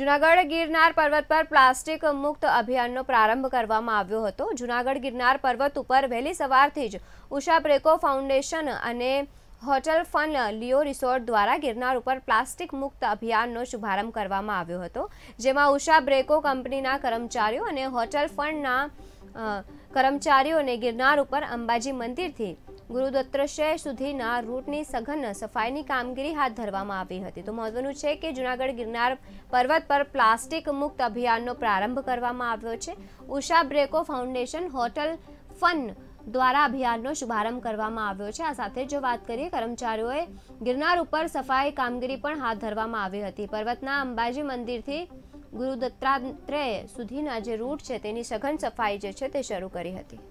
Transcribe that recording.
જુનાગઢ ગિરનાર પર્વત પર પ્લાસ્ટિક મુક્ત અભિયાનનો પ્રારંભ કરવામાં આવ્યો હતો જુનાગઢ ગિરનાર પર્વત ઉપર વહેલી સવારથી જ ઉષા બ્રેકો ફાઉન્ડેશન અને હોટલ ફન લિયો રિસોર્ટ દ્વારા ગિરનાર ઉપર પ્લાસ્ટિક મુક્ત અભિયાનનો શુભારંભ કરવામાં આવ્યો હતો જેમાં ઉષા બ્રેકો કંપનીના કર્મચારીઓ અને હોટલ ફંડના કર્મચારીઓને ગિરનાર ઉપર અંબાજી મંદિરથી ગુરુદત્તશ્રેય સુધીના રૂટની સઘન સફાઈની કામગીરી હાથ ધરવામાં આવી હતી તો મહત્વનું છે કે જૂનાગઢ ગિરનાર પર્વત પર પ્લાસ્ટિક મુક્ત અભિયાનનો પ્રારંભ કરવામાં આવ્યો છે Usha Breco foundation hotel fun દ્વારા અભિયાનનો શુભારંભ કરવામાં આવ્યો છે આ સાથે જો વાત કરીએ કર્મચારીઓએ ગિરનાર ઉપર સફાઈ કામગીરી પણ હાથ ધરવામાં આવી હતી પર્વતના અંબાજી મંદિરથી ગુરુ સુધીના જે રૂટ છે તેની સઘન સફાઈ જે છે તે શરૂ કરી હતી